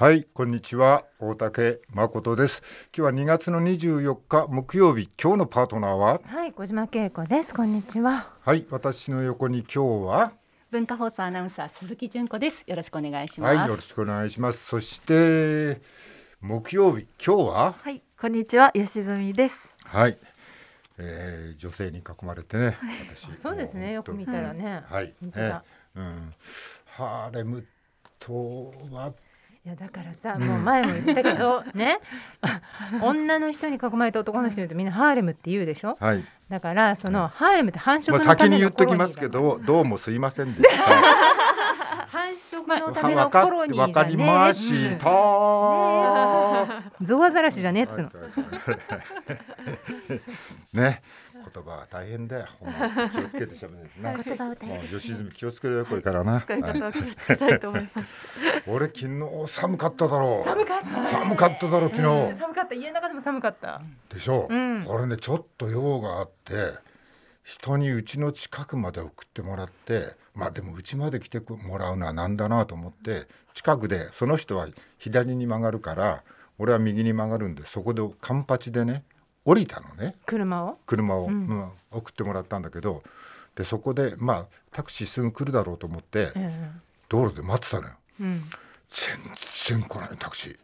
はい、こんにちは。大竹誠です。今日は2月の24日木曜日、今日のパートナーは。はい、小島恵子です。こんにちは。はい、私の横に今日は。文化放送アナウンサー鈴木純子です。よろしくお願いします。はい、よろしくお願いします。そして。木曜日、今日は。はい、こんにちは。吉住です。はい。えー、女性に囲まれてね。私。そうですね。よく見たらね。はい。はえー、うん。ハーレム。とは。やだからさ、もう前も言ったけど ね女の人に囲まれた男の人に言うとみんなハーレムって言うでしょ、はい、だからその、ハーレムって繁殖のために先に言っときますけどどうもすいませんでした。繁殖のためのコロニーわかりました、ゾワザラシじゃねっつの。ね言葉は大変だよ。気をつけてしゃべるな。言葉を大もう吉住気をつけよこれからな。使い方を気をつけたいと思います。俺昨日寒かっただろう。寒かった。寒かっただろう昨日。寒かった家の中でも寒かった。でしょう。これねちょっと用があって。人にうちの近くまで送ってもらってまあでもうちまで来てもらうのはなんだなと思って近くでその人は左に曲がるから俺は右に曲がるんでそこでカンパチでね降りたのね車を車を、うん、うん、送ってもらったんだけどでそこでまあタクシーすぐ来るだろうと思って、うん、道路で待ってたのよ、うん、全然来ないタクシー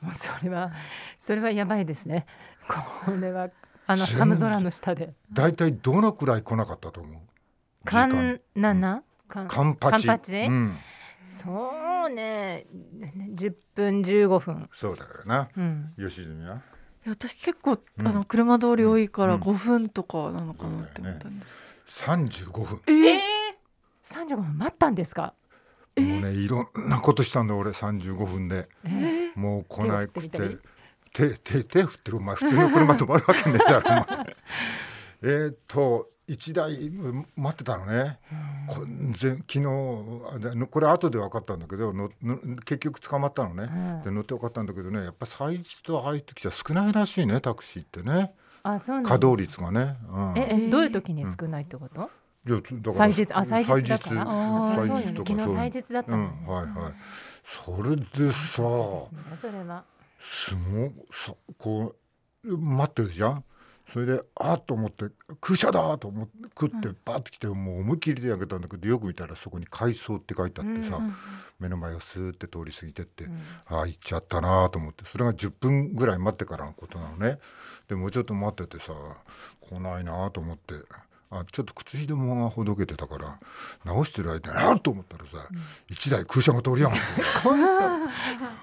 もうそれはそれはやばいですねこれはあの寒空の下で大体どのくらい来なかったと思うカンナナ、うん、カンパチカンパチ、うん、そうね10分15分そうだよな、うん、吉住は私結構、うん、あの車通り多いから5分とかなのかなって思ったんです、うんうんね、35分えー、35分待ったんですかもうね、いろんなことしたんだ俺35分で、えー、もう来ないくて手手手振ってるお前普通の車止まるわけねえだろお前 えっと1台待ってたのね、こぜ昨日これ後で分かったんだけどの結局捕まったのね、で乗って分かったんだけどねやっぱサイズと入ってきちゃ少ないらしいねタクシーってねあそう稼働率がね、うん、えどういう時に少ないってこと、うん、だから祭日あ祭日だから祭日とか昨日祭日だったうん、はいはいそれでさす,、ね、それはすごそこう待ってるじゃんそれであっと思って空車だと思って食ってバッと来てもう思い切りで焼けたんだけどよく見たらそこに「海藻」って書いてあってさ、目の前をスーって通り過ぎてって、ああ行っちゃったなと思ってそれが10分ぐらい待ってからのことなのねでもうちょっと待っててさ来ないなと思ってあちょっと靴ひもがほどけてたから直してる間にあっと思ったらさ、1台空車が通りやがって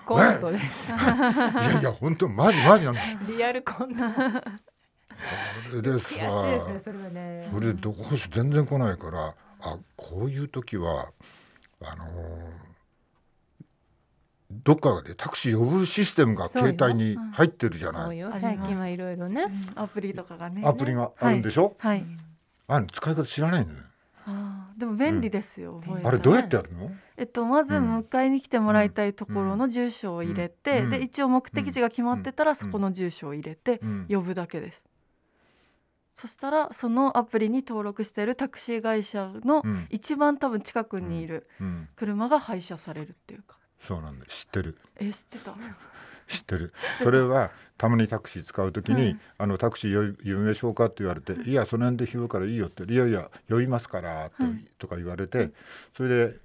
コントです、いやいや本当マジマジなのリアルコントれでさ悔しそれねそれでどこ全然来ないからあこういう時はあのどっかでタクシー呼ぶシステムが携帯に入ってるじゃない。最近はいろいろね、アプリとかがね。アプリがあるんでしょ。はい。あ、使い方知らないのよ。あでも便利ですよ、あれどうやってやるのえっとまず迎えに来てもらいたいところの住所を入れて、で一応目的地が決まってたらそこの住所を入れて呼ぶだけです、そしたらそのアプリに登録しているタクシー会社の一番多分近くにいる車が廃車されるっていうか、うんうん、そうなんだ知ってるえ知ってた 知ってるそれはたまにタクシー使う時に、うん、あのタクシー呼びましょうかって言われて「いやその辺で拾うからいいよ」って「いやいや呼びますから」って、とか言われて、それで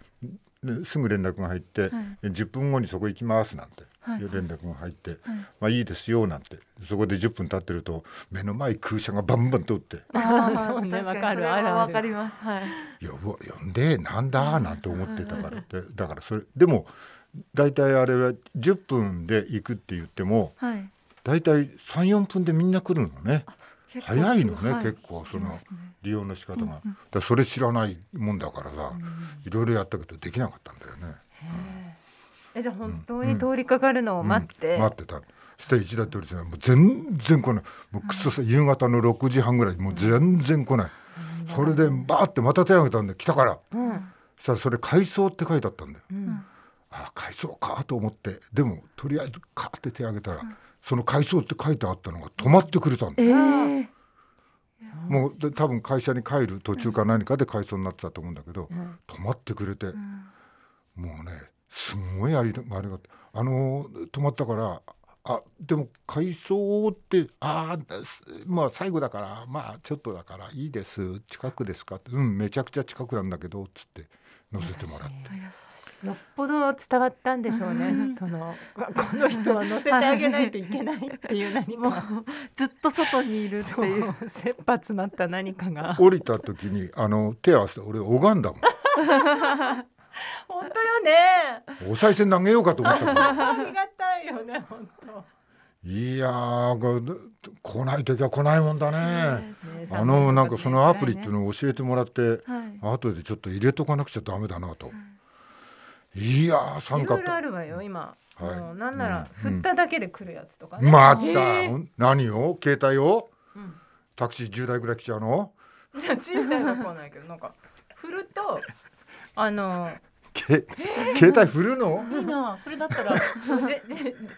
すぐ連絡が入って、はい、10分後にそこ行きますなんて、連絡が入って、はい、まあいいですよなんてそこで10分経ってると目の前空車がバンバン通ってあ そうねわかるあらわかりますはい呼んでなんだなんて思ってたからってだからそれでも大体あれは10分で行くって言っても、はい、大体34分でみんな来るのね。早いのね、はい、結構その利用の仕方が、ね、だそれ知らないもんだからさ、うん、いろいろやったけどできなかったんだよね。え、うん、じゃあ本当に通りかかるのを待って、うん、待ってたして一田通りじゃないもう全然来ないもうくそさ、夕方の6時半ぐらいもう全然来ない、それでバーってまた手を挙げたんで来たから、うん、そしたらそれ「改装」って書いてあったんだよ。ああ改装かと思ってでもとりあえずカーって手を挙げたら、その改装って書いてあったのが止まってくれたんだ、えー、もう多分会社に帰る途中か何かで改装になってたと思うんだけど、うん、止まってくれて、うん、もうねすごいありがたがあの止まったからあでも改装ってああまあ最後だからまあちょっとだからいいです近くですかってうんめちゃくちゃ近くなんだけどっつって乗せてもらって。よっぽど伝わったんでしょうね。その この人は乗せてあげないといけないっていう何もずっと外にいるっていう切羽詰まった何かが降りた時にあの手合わせて俺拝んだもん。本当よね。お賽銭投げようかと思った ありがたいよね本当。いや来ない時は来ないもんだね。ねあのなんかそのアプリっていうのを教えてもらって、はい、後でちょっと入れとかなくちゃダメだなと。はいいや寒かっあるわよ今。はい、もうなんなら振っただけで来るやつとかね。また何を携帯を、うん、タクシー10台ぐらい来ちゃうの？じゃ10台は来ないけどなんか振るとあの。け携帯振るの？いいな、それだったら、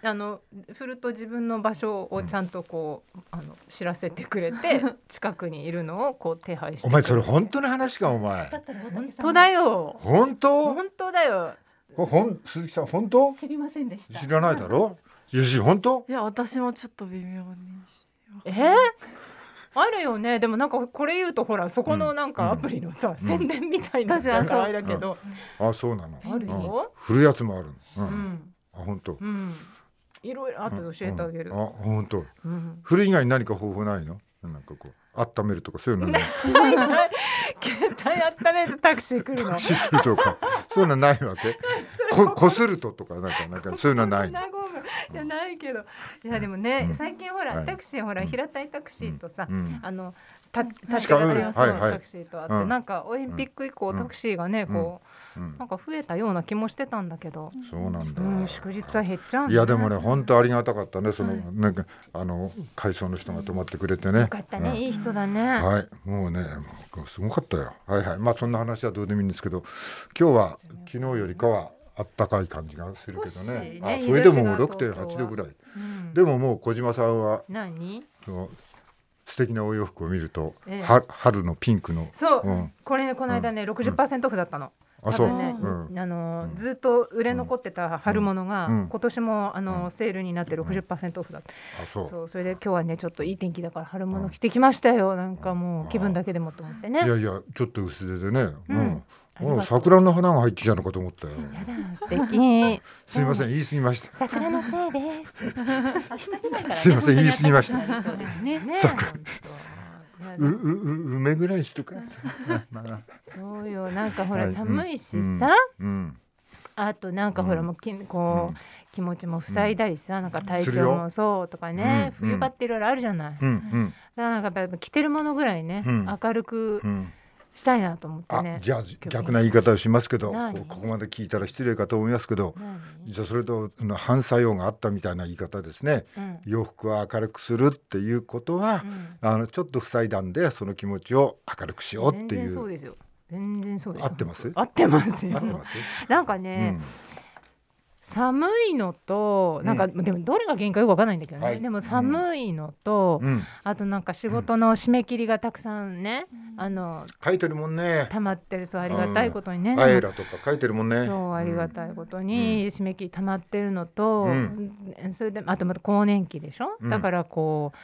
あの振ると自分の場所をちゃんとこう、あの知らせてくれて近くにいるのをこう手配して。お前それ本当の話かお前。本当だよ。本当？本当だよ。ほん鈴木さん本当知りませんでした知らないだろゆし本当いや私もちょっと微妙にえー、あるよねでもなんかこれ言うとほらそこのなんかアプリのさ、うん、宣伝みたいなさ、うん、あれだけど、うん、あそうなのあるよ、うん、古いやつもあるうん、あ本当うんいろいろ後で教えてあげる、あ本当、うん、古以外に何か方法ないのなんかこう温めるとかそういうのない 携帯あっためてタクシー来るの。タクシー来るとか、そういうのないわけ。こ、こするととか、なんか、なんか、そういうのない。いや、ないけど、いや、でもね、最近ほら、タクシー、ほら、平たいタクシーとさ、あの。た立ちタクシーとあって、はいはい、なんかオリンピック以降、うん、タクシーがねこう、うん、なんか増えたような気もしてたんだけどそうなんだ、うん、祝日は減っちゃう、ね、いやでもね本当ありがたかったねその、はい、なんかあの会層の人が泊まってくれてねよかったね、いい人だねはいもうねすごかったよはいはいまあそんな話はどうでもいいんですけど今日は昨日よりかはあったかい感じがするけどね、ね、あそれでも六点八度ぐらい、でももう小島さんは何そう素敵なお洋服を見ると、ええ、春のピンクのそう、うん、これねこの間ね、うん、60%オフだったの。多分ね、あのずっと売れ残ってた春物が、今年もあの、セールになって60%オフだった、そうそれで今日はねちょっといい天気だから春物着てきましたよなんかもう気分だけでもと思ってねいやいやちょっと薄手でね、うんもう桜の花が入ってきたのかと思ったよ。素敵。すみません、言い過ぎました。桜のせいです。すみません、言い過ぎました。桜。ううう梅ぐらいしとか。そうよ、なんかほら寒いしさ。あとなんかほらもうきこう気持ちも塞いだりさ、なんか体調もそうとかね、冬場っていろいろあるじゃない。だからなんか着てるものぐらいね、明るく。したいなと思ってねじゃあ逆な言い方をしますけどここまで聞いたら失礼かと思いますけど実はそれと反作用があったみたいな言い方ですね、うん、洋服は明るくするっていうことは、うん、あのちょっと塞いだんでその気持ちを明るくしようっていう全然そうですよ合ってます合ってますよなんかね、うん寒いのとなんか、うん、でもどれが限界よくわかんないんだけどね、はい、でも寒いのと、うん、あとなんか仕事の締め切りがたくさんね、うん、あの書いてるもんね溜まってるそうありがたいことにね、あえらとか書いてるもんねそうありがたいことに締め切り溜まってるのと、それであとまた更年期でしょ、だからこう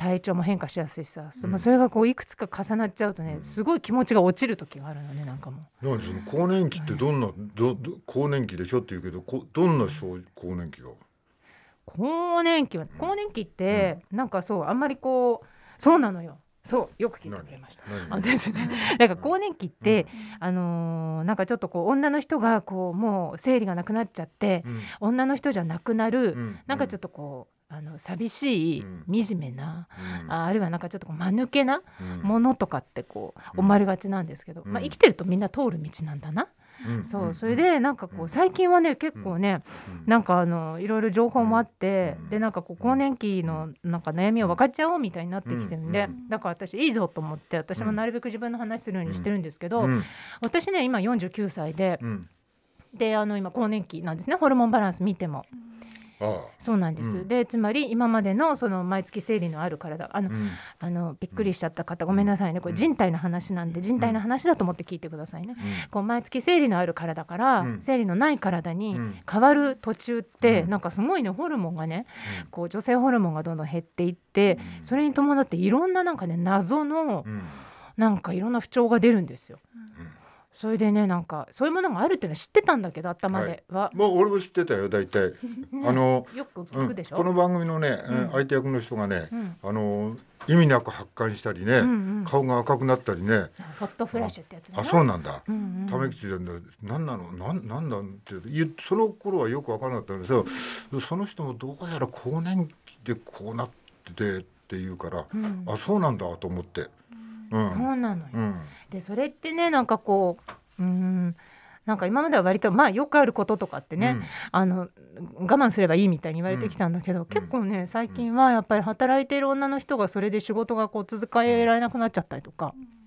体調も変化しやすいしさ、うん、それがこういくつか重なっちゃうとね、うん、すごい気持ちが落ちる時があるのねなんかもう。かその更年期ってどんな、はい、ど更年期でしょって言うけどこどんな症更年期が更年期は更年期って、うん、なんかそうあんまりこうそうなのよ。そうよく聞いてくれました。あですね。なんか更年期って、うん、あのー、なんかちょっとこう女の人がこうもう生理がなくなっちゃって、うん、女の人じゃなくなる、うん、なんかちょっとこう。あの寂しい惨めな、うん、ああるいはなんかちょっと間抜けなものとかってこう思われがちなんですけど、うん、まあ、生きてるとみんな通る道なんだな。そうそれでなんかこう最近はね結構ねなんかあのいろいろ情報もあってでなんかこう更年期のなんか悩みを分かっちゃおうみたいになってきてるんでだから私いいぞと思って私もなるべく自分の話するようにしてるんですけど私ね今49歳で。であの今更年期なんですねホルモンバランス見ても。そうなんです、うん、でつまり今までのその毎月生理のある体あの、うん、あのびっくりしちゃった方ごめんなさいねこれ人体の話なんで人体の話だと思って聞いてくださいね、こう毎月生理のある体から、生理のない体に変わる途中って、うん、なんかすごいねホルモンがね、こう女性ホルモンがどんどん減っていってそれに伴っていろんななんかね謎の、なんかいろんな不調が出るんですよ。それでねなんかそういうものがあるっていうのは知ってたんだけど頭では、はい、まあ俺も知ってたよ大体、あのこの番組のね、うん、相手役の人がね、うん、あの意味なく発汗したりね、うんうん、顔が赤くなったりねホットフラッシュってやつ、ね、あそうなんだ、うんうん、ため口だ何なの何なんだってその頃はよく分からなかったんですよ、うん、その人もどうやら更年期でこうなっててって言うから、うん、あそうなんだと思って。そうなのよ、でそれってねなんかこううんなんか今までは割とまあよくあることとかってね、うん、あの我慢すればいいみたいに言われてきたんだけど、うん、結構ね最近はやっぱり働いてる女の人がそれで仕事がこう続けられなくなっちゃったりとか。うん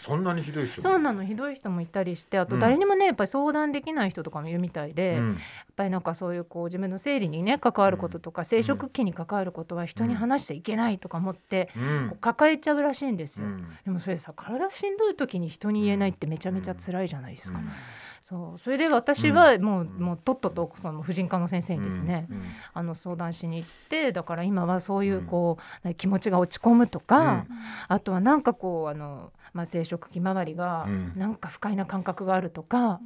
そんなにひどい人そうなのひどい人もいたりしてあと誰にもね、うん、やっぱり相談できない人とかもいるみたいで、うん、やっぱりなんかそういうこう自分の生理にね関わることとか、うん、生殖器に関わることは人に話しちゃいけないとか思って、抱えちゃうらしいんですよ、でもそれさ体しんどい時に人に言えないってめちゃめちゃ辛いじゃないですか。そうそれで私はもううん、もうとっととその婦人科の先生にですね、うんうん、あの相談しに行ってだから今はそういうこう、気持ちが落ち込むとか、あとはなんかこうあのまあ、生殖器周りがなんか不快な感覚があるとか、うん、あ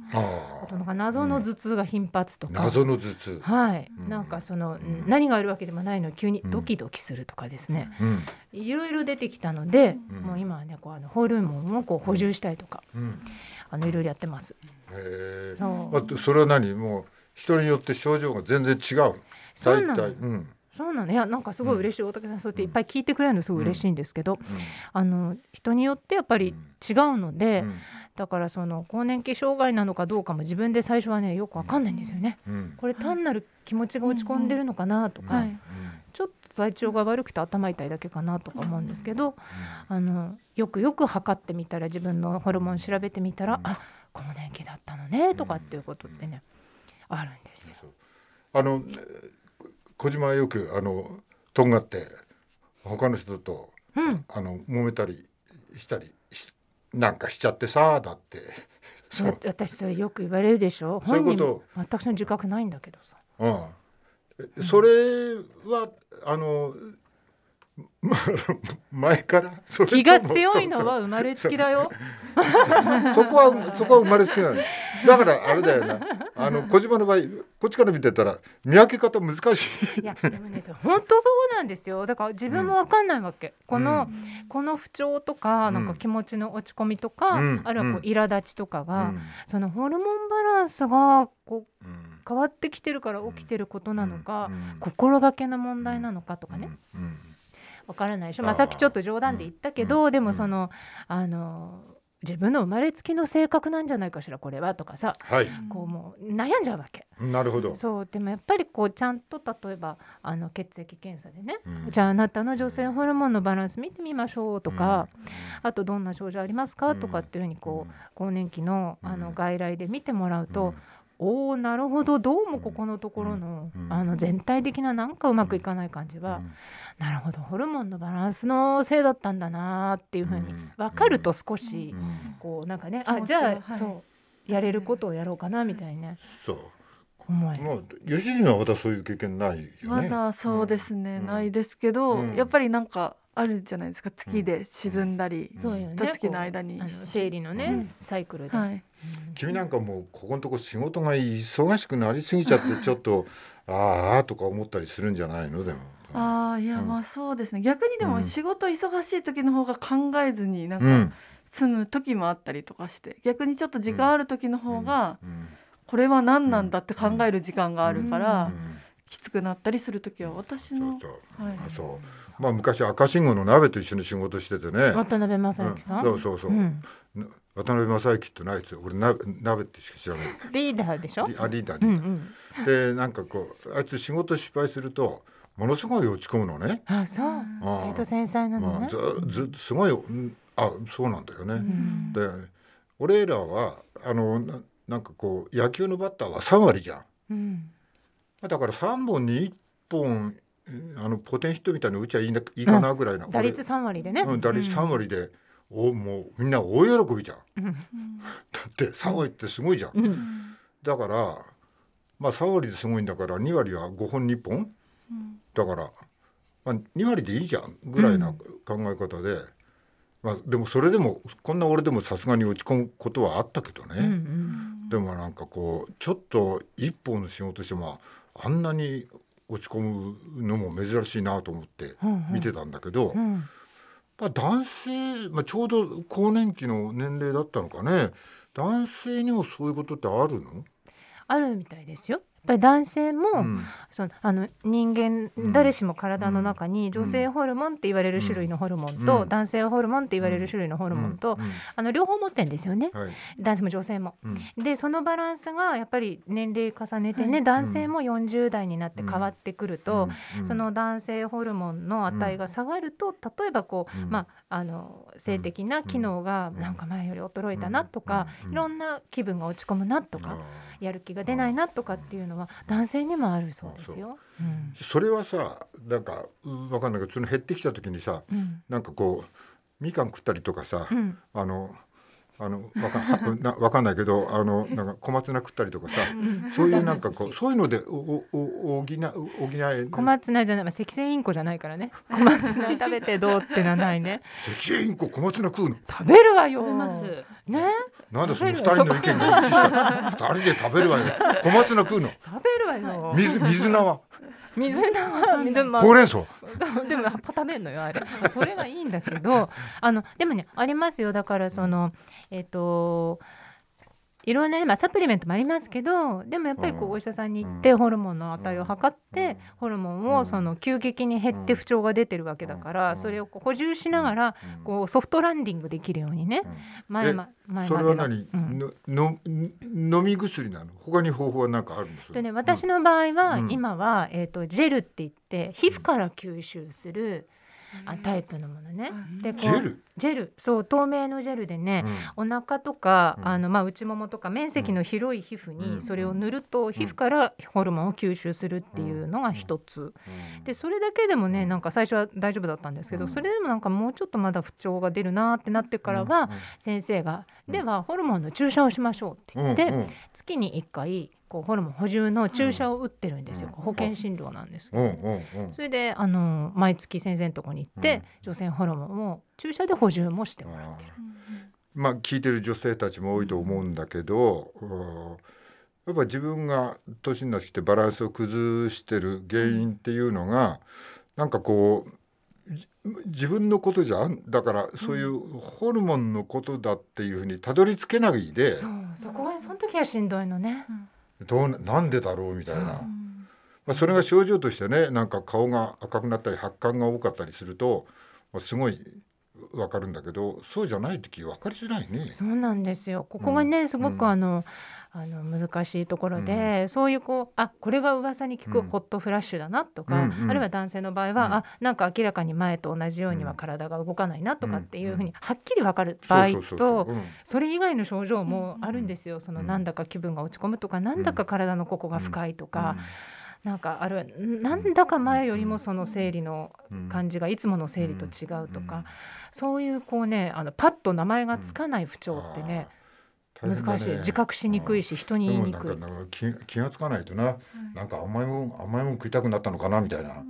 となんか謎の頭痛が頻発とか、うん、謎の頭痛はい、うん、なんかその、何があるわけでもないのに急にドキドキするとかですね、いろいろ出てきたので、もう今はねこうあのホルモンをこう補充したりとか、あのいろいろやってます。へえ。それは何もう人によって症状が全然違う。そうなの。うんそうなのいやなんかすごい嬉しい、大竹さんそうやっていっぱい聞いてくれるのすごい嬉しいんですけど、あの人によってやっぱり違うので、だからその更年期障害なのかどうかも自分で最初はねよくわかんないんですよね、これ単なる気持ちが落ち込んでるのかなとか、ちょっと体調が悪くて頭痛いだけかなとか思うんですけど、あのよくよく測ってみたら自分のホルモン調べてみたら、あ更年期だったのねとかっていうことってね、あるんですよ。あの小島はよくあのとんがって他の人と、うん、あの揉めたりしたりしなんかしちゃってさだって。そ 私それよく言われるでしょう本人私の自覚ないんだけどさ、うん、それはあの 前から気が強いのは生まれつきだよそこはそこは生まれつきなのだからあれだよな、あの小島の場合、こっちから見てたら見分け方難しい。いやでもね、本当そうなんですよ。だから自分もわかんないわけ。うん、この、うん、この不調とかなんか気持ちの落ち込みとか、うん、あるいはこう苛立ちとかが、そのホルモンバランスがこう。変わってきてるから起きてることなのか、心がけの問題なのかとかね、わからないでしょ、まあ、さっきちょっと冗談で言ったけど、でもそのあの自分の生まれつきの性格なんじゃないかしらこれはとかさ、はい、こうもう悩んじゃうわけ。なるほどそうでもやっぱりこうちゃんと例えばあの血液検査でね、うん、じゃああなたの女性ホルモンのバランス見てみましょうとか、うん、あとどんな症状ありますかとかっていうふうにこう更年期のあの外来で見てもらうと、おなるほどどうもここのところのうんうん、あの全体的ななんかうまくいかない感じは、うん、なるほどホルモンのバランスのせいだったんだなっていうふうに分かると少し、こうなんかね、あじゃあ、はい、そうやれることをやろうかなみたいな。そう思まあ吉純はまだそういう経験ない、ね、まだそうですね、ないですけど、やっぱりなんかあるじゃないですか月で沈んだり、うん、そうよね、月の間に生理のね、サイクルで。はい君なんかもうここのとこ仕事が忙しくなりすぎちゃってちょっと ああとか思ったりするんじゃないのでも。ああいやまあそうですね、うん、逆にでも仕事忙しい時の方が考えずになんか住む時もあったりとかして、逆にちょっと時間ある時の方がこれは何なんだって考える時間があるから。きつくなったりする時は私のまあ昔赤信号の鍋と一緒に仕事しててね渡辺正行さん、そうそうそう、うん、渡辺正行ってないですよ俺な鍋ってしか知らないリーダーでしょあリーダーリーダー、うんうん、でなんかこうあいつ仕事失敗するとものすごい落ち込むのねあそう割と繊細なの、ねまあ、ずずすごいあそうなんだよね、うん、で俺らはあのななんかこう野球のバッターは3割じゃん、うん、だから3本に1本あのポテンヒットみたいに打ちゃいいないいかなぐらいな、うん、打率3割でね、うん、打率3割で、おもうみんな大喜びじゃんだってサオリってすごいじゃん、うん、だからまあ3割ですごいんだから2割は5本2本、だから、まあ、2割でいいじゃんぐらいな考え方で、うん、まあ、でもそれでもこんな俺でもさすがに落ち込むことはあったけどね、うんうん、でもなんかこうちょっと一本の仕事してもあんなに落ち込むのも珍しいなと思って見てたんだけど。うんうんまあ、男性、まあ、ちょうど更年期の年齢だったのかね男性にもそういうことってあるのあるみたいですよぱり男性も、うん、そのあの人間、誰しも体の中に女性ホルモンって言われる種類のホルモンと、うん、男性ホルモンって言われる種類のホルモンと、あの両方持ってるんですよね、はい、男性も女性も。でそのバランスがやっぱり年齢重ねてね、はい、男性も40代になって変わってくると、その男性ホルモンの値が下がると例えばこう、まあ、あの性的な機能がなんか前より衰えたなとか、いろんな気分が落ち込むなとか。やる気が出ないなとかっていうのは男性にもあるそうですよ。うん、それはさなんか分かんないけどその減ってきた時にさ、うん、なんかこうみかん食ったりとかさ、うん、あのあのわか なわかんないけどあのなんか小松菜食ったりとかさそういうなんかこうそういうのでおおおお補補え 小松菜じゃない、まあ、赤線インコじゃないからね 小松菜食べてどうってなないね赤線インコ小松菜食うの食べるわよまねなんだその二人の意見が一致した二人で食べるわよ小松菜食うの食べるわよ水水菜は水菜はでもほうれん草でも葉っぱ食べんのよあれそれはいいんだけどあのでもねありますよだからそのえっ、ー、と、ういろんな、ね、まあ、サプリメントもありますけどでもやっぱりこうお医者さんに行ってホルモンの値を測ってホルモンをその急激に減って不調が出てるわけだからそれを補充しながらこうソフトランディングできるようにね前ま前までそれは何、うん、の飲み薬なの他に方法は何かあるんですか、で、ね、私の場合は今は、えー、とジェルって言って皮膚から吸収する、うんあタイプのものね。でジェルジェルそう透明のジェルでね、うん、お腹とかあの、まあ、内ももとか面積の広い皮膚にそれを塗ると皮膚からホルモンを吸収するっていうのが一つ。でそれだけでもねなんか最初は大丈夫だったんですけどそれでもなんかもうちょっとまだ不調が出るなってなってからは先生が「ではホルモンの注射をしましょう」って言って月に1回こうホルモン補充の注射を打ってるんですよ、うん、保険診療なんですけど、ねうんうん、それであの毎月先生のとこに行って、女性ホルモンを注射で補充もしてもらってる。まあ、聞いてる女性たちも多いと思うんだけど、やっぱ自分が年になってきてバランスを崩してる原因っていうのが、うなんかこう自分のことじゃんだからそういうホルモンのことだっていうふうにたどり着けないで、うん、そうそこはその時はしんどいのね、どうなんでだろうみたいな、まあ、それが症状としてねなんか顔が赤くなったり発汗が多かったりすると、まあ、すごいわかるんだけどそうじゃない時わかりづらいねそうなんですよここがね、うん、すごくあの、あの難しいところで、うん、そういうこうあこれは噂に聞くホットフラッシュだなとか、うんうん、あるいは男性の場合は、うん、あなんか明らかに前と同じようには体が動かないなとかっていうふうにはっきり分かる場合とそれ以外の症状もあるんですよ、そのなんだか気分が落ち込むとかなんだか体のここが深いとか。なんかあるなんだか前よりもその生理の感じがいつもの生理と違うとか、そういうこうねあのパッと名前がつかない不調ってね、難しい、自覚しにくいし、うん、人に言いにくい気がつかないとな、はい、なんか甘いもん甘いもん食いたくなったのかなみたいな、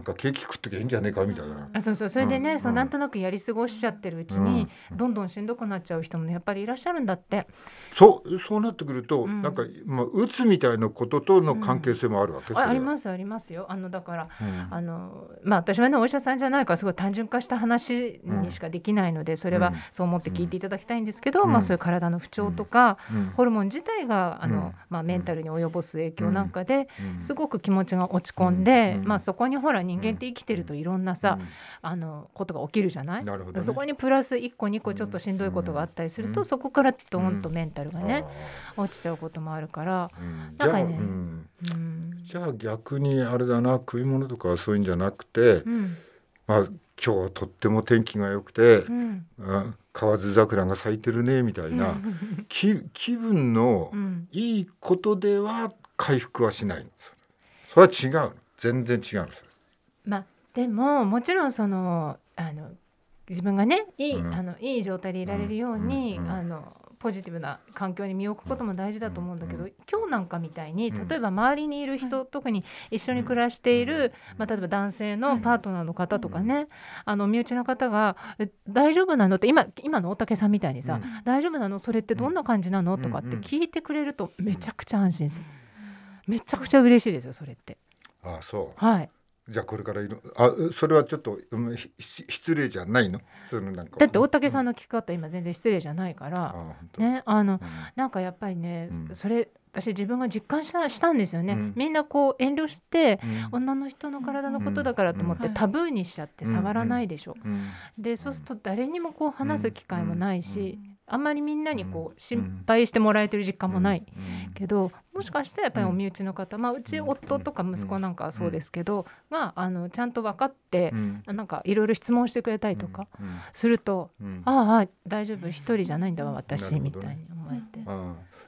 なんかケーキ食ってけいいんじゃねえかみたいなあそうそうそれでね、うん、そうなんとなくやり過ごしちゃってるうちに、うん、どんどんしんどくなっちゃう人も、ね、やっぱりいらっしゃるんだってそうそうなってくると、うん、なんか、まあ、鬱みたいなこととの関係性もあるわけ、うん、あありますありますよあのだから、あのまあ、私はねお医者さんじゃないかすごい単純化した話にしかできないので、それはそう思って聞いていただきたいんですけど、まあ、そういう体の不調とか、ホルモン自体があの、まあ、メンタルに及ぼす影響なんかですごく気持ちが落ち込んで、まあ、そこにほら人間って生きてるといろんなさ、あのことが起きるじゃない、ね、そこにプラス1個2個ちょっとしんどいことがあったりすると、そこからドーンとメンタルがね、落ちちゃうこともあるから、うなんかねじゃあ逆にあれだな食い物とかそういうんじゃなくて、まあ今日はとっても天気が良くて、うん河津桜が咲いてるねみたいな気分のいいことでは回復はしないそれは違う全然違うんですまあでももちろんそのあの自分がねいいうん、あのいい状態でいられるように、うんうん、あのポジティブな環境に身を置くことも大事だと思うんだけど、今日なんかみたいに例えば周りにいる人、特に一緒に暮らしている、まあ、例えば男性のパートナーの方とかね、あの身内の方が「大丈夫なの?」って今今の大竹さんみたいにさ「大丈夫なのそれってどんな感じなの?」とかって聞いてくれるとめちゃくちゃ安心するめちゃくちゃ嬉しいですよそれって。ああそうはいじゃあこれからいるあそれはちょっと、失礼じゃないのそのなんかだって大竹さんの聞き方、うん、今全然失礼じゃないからねあの、うん、なんかやっぱりね、うん、それ私自分が実感したしたんですよね、うん、みんなこう遠慮して、うん、女の人の体のことだからと思って、タブーにしちゃって触らないでしょ、うん、でそうすると誰にもこう話す機会もないし、あんまりみんなにこう心配してもらえてる実感もないけど、もしかしたらやっぱりお身内の方、まあ、うち夫とか息子なんかはそうですけど、があのちゃんと分かって、なんかいろいろ質問してくれたりとかすると、ああ大丈夫一人じゃないんだわ私、みたいに思えて。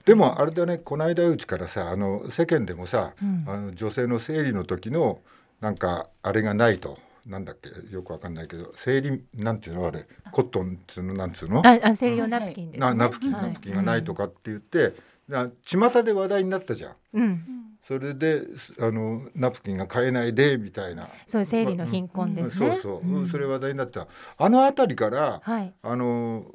でもあれだねこの間うちからさあの世間でもさ、あの女性の生理の時のなんかあれがないと。なんだっけよくわかんないけど生理なんていうのあれコットンつうのなんつうのああ生理用ナプキンです、ね、ナプキンナプキンがないとかって言って、はい、巷で話題になったじゃん。うんそれであのナプキンが買えないでみたいなそう生理の貧困です、ねまうん、そうそう、うん、それ話題になったあの辺りから、はい、あの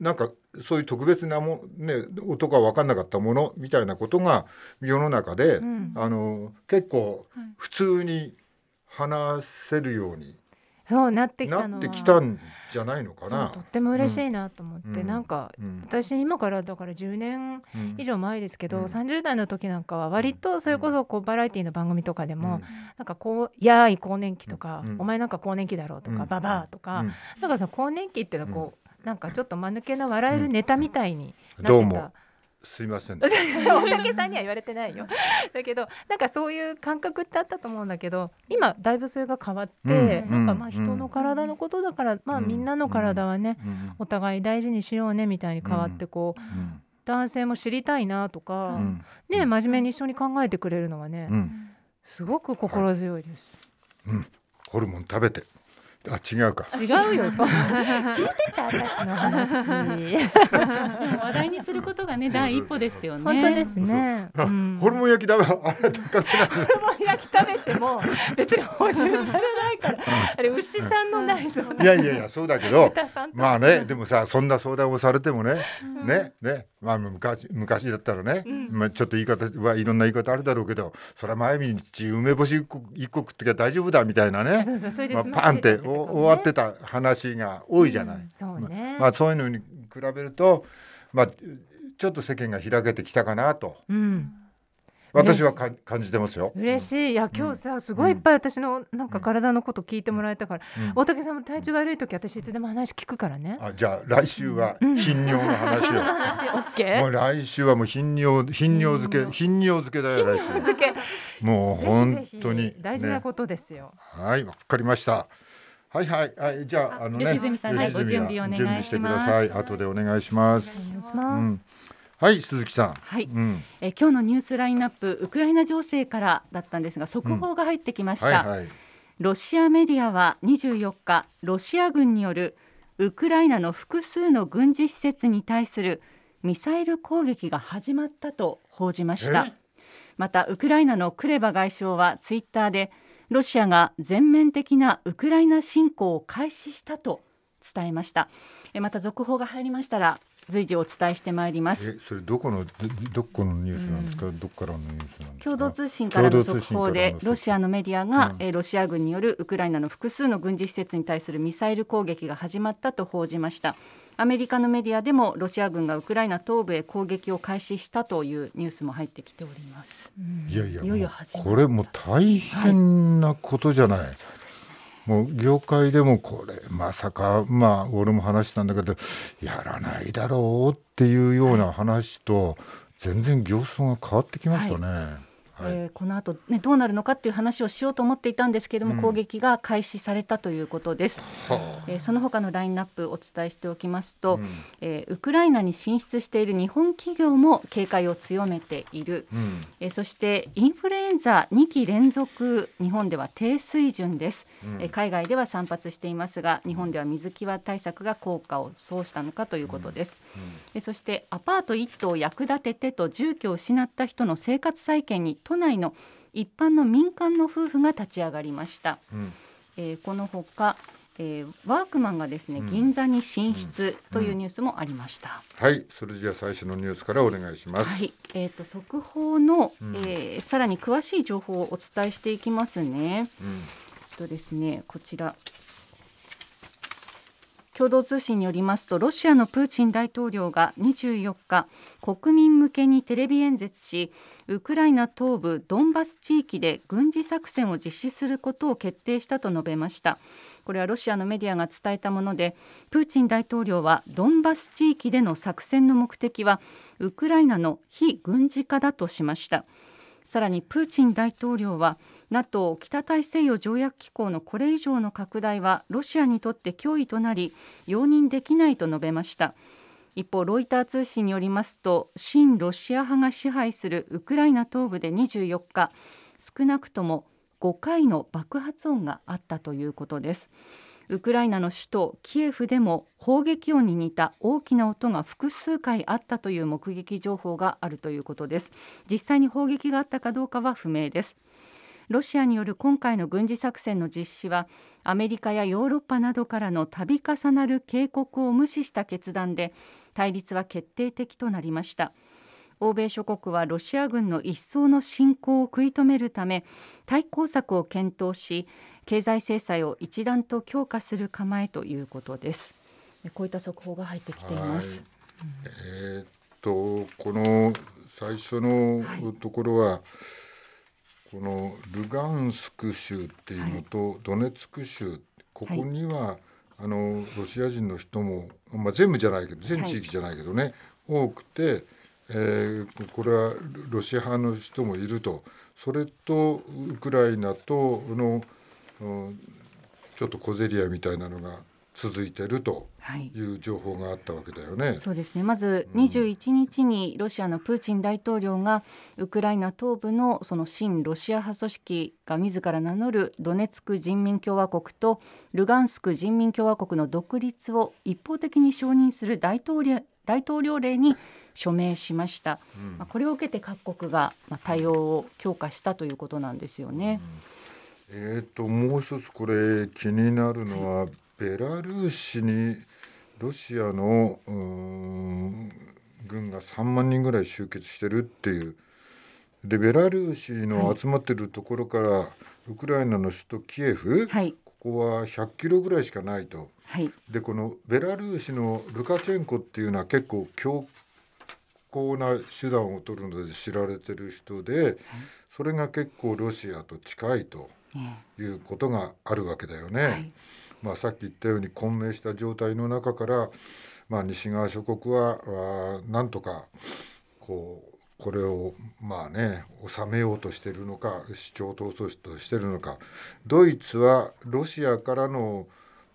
なんかそういう特別なもね男は分かんなかったものみたいなことが世の中で、うん、あの結構普通に話せるようにそうなってきたなってきたんじゃないのかなとっても嬉しいなと思って、うん、なんか、うん、私今からだから10年以上前ですけど、うん、30代の時なんかは割とそれこそこうバラエティーの番組とかでも、うん、なんかこう「やーい更年期」とか、うん、お前なんか更年期だろ」とか「ばばあ」とか、んかさ更年期っていうのはこう、なんかちょっと間抜けな笑えるネタみたいになってた。すいません大竹 さんには言われてないよ だけどなんかそういう感覚ってあったと思うんだけど今だいぶそれが変わって、うん、なんかまあ人の体のことだから、うん、まあみんなの体はね、うん、お互い大事にしようねみたいに変わってこう。男性も知りたいなとか、ね真面目に一緒に考えてくれるのはね、すごく心強いです、はい、ホルモン食べてあ違うか違うよそう 聞いてた私の話 話題にすることがね第一歩ですよね本当ですね、ホルモン焼き食べ あれホルモン焼き食べても別に補充されないからあれ牛さんの内臓いやいやいやそうだけどまあねでもさそんな相談をされてもねねねまあ昔昔だったらね、うん、まあちょっと言い方はいろんな言い方あるだろうけどそれは毎日梅干し一個一個食ってきゃ大丈夫だみたいなねパンっておね、終わってた話が多いじゃない、うんそうねまあ、そういうのに比べると、まあ、ちょっと世間が開けてきたかなと。うん私はか感じてますよ嬉しいいや今日さ、すごいいっぱい私のなんか体のこと聞いてもらえたから、大竹さんも体調悪い時私いつでも話聞くからねあじゃあ来週は頻尿の話を、OK もう来週はもう頻尿頻尿漬け頻尿漬けだよ来週もう本当に、大事なことですよはいわかりましたはいはいはいじゃああのね吉住さんはいご準備お願いします準備してください後でお願いしますお願いします、はい鈴木さん、はいうん、え今日のニュースラインナップウクライナ情勢からだったんですが速報が入ってきました、うんはいはい、ロシアメディアは24日ロシア軍によるウクライナの複数の軍事施設に対するミサイル攻撃が始まったと報じましたまたウクライナのクレバ外相はツイッターで「ロシアが全面的なウクライナ侵攻を開始したと伝えましたまた続報が入りましたら随時お伝えしてまいりますそれどこのどこのニュースなんですか、うん、どこからのニュースなんですか共同通信からの速報でロシアのメディアが、うん、ロシア軍によるウクライナの複数の軍事施設に対するミサイル攻撃が始まったと報じましたアメリカのメディアでもロシア軍がウクライナ東部へ攻撃を開始したというニュースも入ってきております。いやいやいよいよこれも大変なことじゃない。はいもう業界でもこれまさかまあ俺も話したんだけどやらないだろうっていうような話と全然業相が変わってきましたね。はいはい、えー、この後、ね、どうなるのかっていう話をしようと思っていたんですけれども、うん、攻撃が開始されたということです、えー、その他のラインナップお伝えしておきますと、うん、えー、ウクライナに進出している日本企業も警戒を強めている、うん、えそしてインフルエンザ2期連続日本では低水準です、え、うん、海外では散発していますが日本では水際対策が効果を奏したのかということです、えそしてアパート1棟を役立ててと住居を失った人の生活再建に都内の一般の民間の夫婦が立ち上がりました。うん、えー、このほか、えー、ワークマンがですね、うん、銀座に進出というニュースもありました、うんうん、はいそれじゃ最初のニュースからお願いしますはいえっ、ー、と速報の、うん、えー、さらに詳しい情報をお伝えしていきますね、うん、とですねこちら共同通信によりますとロシアのプーチン大統領が24日国民向けにテレビ演説しウクライナ東部ドンバス地域で軍事作戦を実施することを決定したと述べましたこれはロシアのメディアが伝えたものでプーチン大統領はドンバス地域での作戦の目的はウクライナの非軍事化だとしました。さらにプーチン大統領は NATO 北大西洋条約機構のこれ以上の拡大はロシアにとって脅威となり容認できないと述べました一方ロイター通信によりますと親ロシア派が支配するウクライナ東部で24日少なくとも5回の爆発音があったということです。ウクライナの首都キエフでも砲撃音に似た大きな音が複数回あったという目撃情報があるということです実際に砲撃があったかどうかは不明ですロシアによる今回の軍事作戦の実施はアメリカやヨーロッパなどからの度重なる警告を無視した決断で対立は決定的となりました欧米諸国はロシア軍の一層の侵攻を食い止めるため対抗策を検討し経済制裁を一段と強化する構えということですこういった速報が入ってきています、えー、っとこの最初のところは、はい、このルガンスク州っていうのと、ドネツク州ここには、はい、あのロシア人の人も、まあ、全部じゃないけど全地域じゃないけどね、多くて、えー、これはロシア派の人もいるとそれとウクライナとのちょっと小競り合いみたいなのが続いてるという情報があったわけだよね。はい、そうですねまず21日にロシアのプーチン大統領がウクライナ東部のその親ロシア派組織が自ら名乗るドネツク人民共和国とルガンスク人民共和国の独立を一方的に承認する大統領大統領令に署名しました、うん、まあ、これを受けて各国が対応を強化したということなんですよね。うんえーと、もう一つこれ気になるのは、はい、ベラルーシにロシアの軍が3万人ぐらい集結してるっていうでベラルーシの集まってるところから、はい、ウクライナの首都キエフ、はい、ここは100キロぐらいしかないと、でこのベラルーシのルカチェンコっていうのは結構強硬な手段を取るので知られてる人で、それが結構ロシアと近いと。いうことがあるわけだよね。はい、まあ、さっき言ったように混迷した状態の中から、まあ、西側諸国はなんとかこうこれをまあね収めようとしてるのか主張闘争としてるのかドイツはロシアからの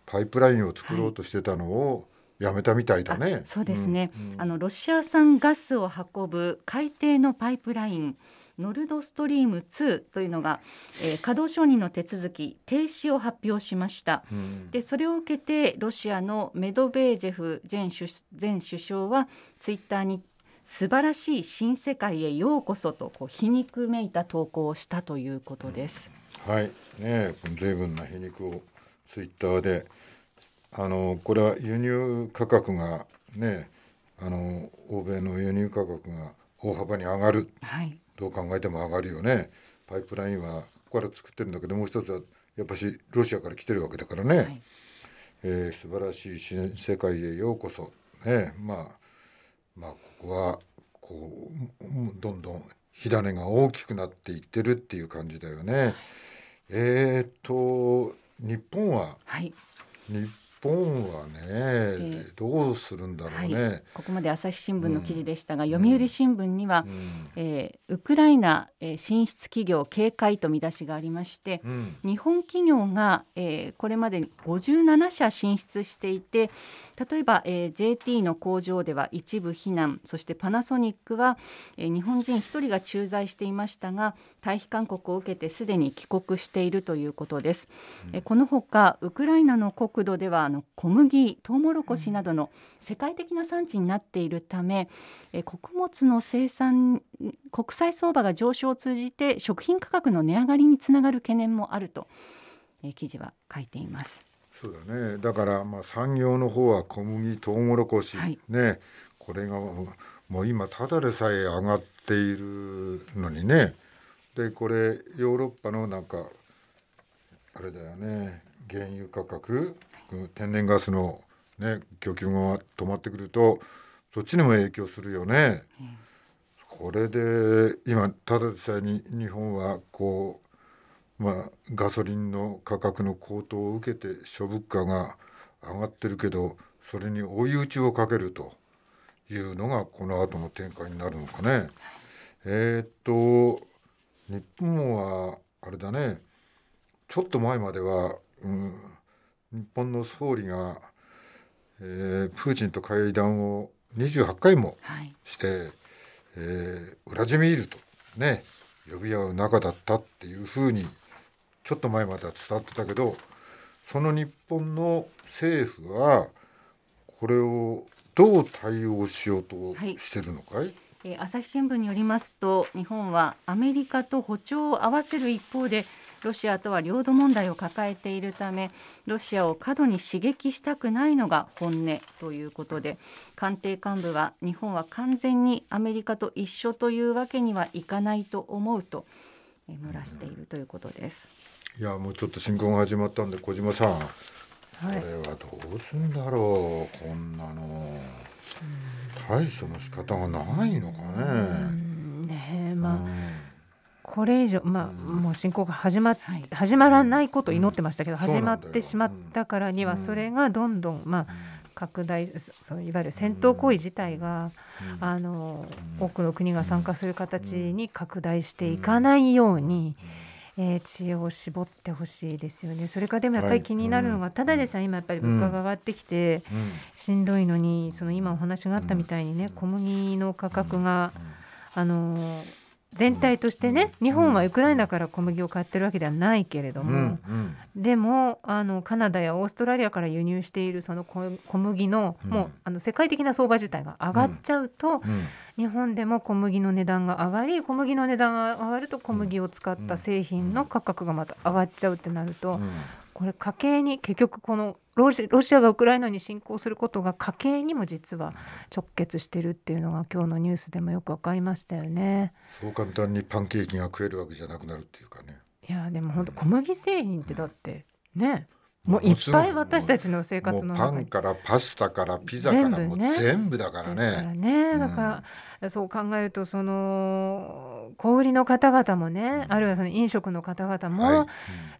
パイプラインを作ろうとしてたのを、はいやめたみたいだね。そうですね。うん、あのロシア産ガスを運ぶ海底のパイプライン。ノルドストリーム2というのが、えー、稼働承認の手続き停止を発表しました、うん、でそれを受けてロシアのメドベージェフ前首前首相はツイッターに素晴らしい新世界へようこそとこう皮肉めいた投稿をしたということです。うん、はいね随分な皮肉をツイッターであのこれは輸入価格がねあの欧米の輸入価格が大幅に上がる、はい、どう考えても上がるよねパイプラインはここから作ってるんだけどもう一つはやっぱしロシアから来てるわけだからね、はい、えー、素晴らしい新世界へようこそ、ね、まあまあここはこうどんどん火種が大きくなっていってるっていう感じだよね。はい、えっ、と日本は、はい、日本はね、えー、どうするんだろうね、はい、ここまで朝日新聞の記事でしたが、うん、読売新聞には、うん、えー、ウクライナ、えー、進出企業警戒と見出しがありまして、うん、日本企業が、えー、これまでに57社進出していて例えば、えー、JT の工場では一部避難そしてパナソニックは、えー、日本人1人が駐在していましたが退避勧告を受けてすでに帰国しているということです。うん、えー、このほかウクライナの国土ではの小麦トウモロコシなどの世界的な産地になっているため、うん、穀物の生産国際相場が上昇を通じて食品価格の値上がりにつながる懸念もあると、え記事は書いています。そうだねだからまあ産業の方は小麦トウモロコシ、はい、ねこれがもう今ただでさえ上がっているのにねでこれヨーロッパのなんかあれだよね原油価格天然ガスの、ね、供給が止まってくるとそっちにも影響するよね。うん、これで今ただでさえに日本はこう、まあ、ガソリンの価格の高騰を受けて諸物価が上がってるけどそれに追い打ちをかけるというのがこの後の展開になるのかね。えー、っと日本はあれだねちょっと前までは、うん、日本の総理が、えー、プーチンと会談を28回もして、はい、えー、ウラジミールとね呼び合う仲だったっていうふうにちょっと前までは伝わってたけどその日本の政府はこれをどう対応しようとしてるのかい、はいえ朝日新聞によりますと日本はアメリカと歩調を合わせる一方でロシアとは領土問題を抱えているためロシアを過度に刺激したくないのが本音ということで官邸幹部は日本は完全にアメリカと一緒というわけにはいかないと思うと漏らしているということです。いやもうちょっと進行が始まったんで小島さん、はい、これはどうすんだろうこんなの対処の仕方がないのかね。ねまあ、これ以上、まあ、もう侵攻が始まっ、始まらないことを祈ってましたけど、始まってしまったからには、それがどんどん、まあ、拡大そのいわゆる戦闘行為自体が、あの多くの国が参加する形に拡大していかないように。えー、知恵を絞ってほしいですよね。それからでもやっぱり気になるのが、はいうん、ただでさえ今やっぱり物価が上がってきて、しんどいのに、その今お話があったみたいにね小麦の価格が、あの全体としてね、日本はウクライナから小麦を買ってるわけではないけれども、うんうん、でもあのカナダやオーストラリアから輸入しているその小麦の、うん、もうあの世界的な相場自体が上がっちゃうと、日本でも小麦の値段が上がり小麦の値段が上がると小麦を使った製品の価格がまた上がっちゃうってなると、これ家計に結局このロシアがウクライナに侵攻することが家計にも実は直結してるっていうのが今日のニュースでもよく分かりましたよね。そう簡単にパンケーキが食えるわけじゃなくなるっていうかね。いやでも本当小麦製品ってだってね、もういっぱい私たちの生活の中にパンからパスタからピザから全部、ね,、だからね。だからね、だから、そう考えるとその小売りの方々もね、うん、あるいはその飲食の方々も、はいうん、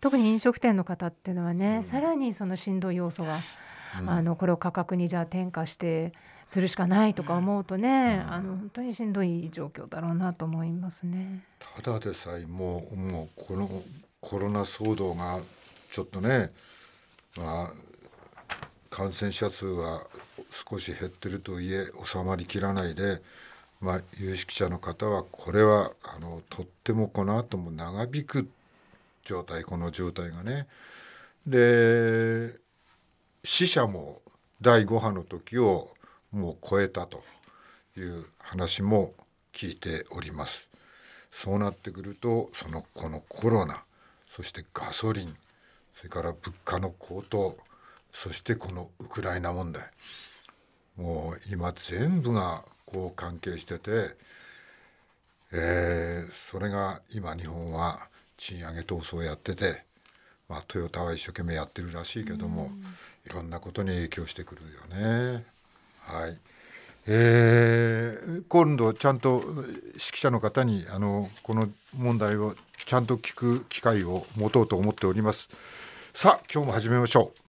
特に飲食店の方っていうのはね、うん、さらにそのしんどい要素が、あのこれを価格にじゃあ転嫁してするしかないとか思うとね、あの本当にしんどい状況だろうなと思いますね。ただでさえもうもうこのコロナ騒動がちょっとね、まあ、感染者数は少し減ってるといえ収まりきらないでまあ、有識者の方はこれはあのとってもこの後も長引く状態この状態がね。で死者も第5波の時をもう超えたという話も聞いております。そうなってくるとそのこのコロナそしてガソリンそれから物価の高騰そしてこのウクライナ問題もう今全部がこう関係してて、えー、それが今日本は賃上げ闘争をやってて、まあ、トヨタは一生懸命やってるらしいけども、いろんなことに影響してくるよね。はいえー、今度ちゃんと指揮者の方にあのこの問題をちゃんと聞く機会を持とうと思っております。さあ今日も始めましょう。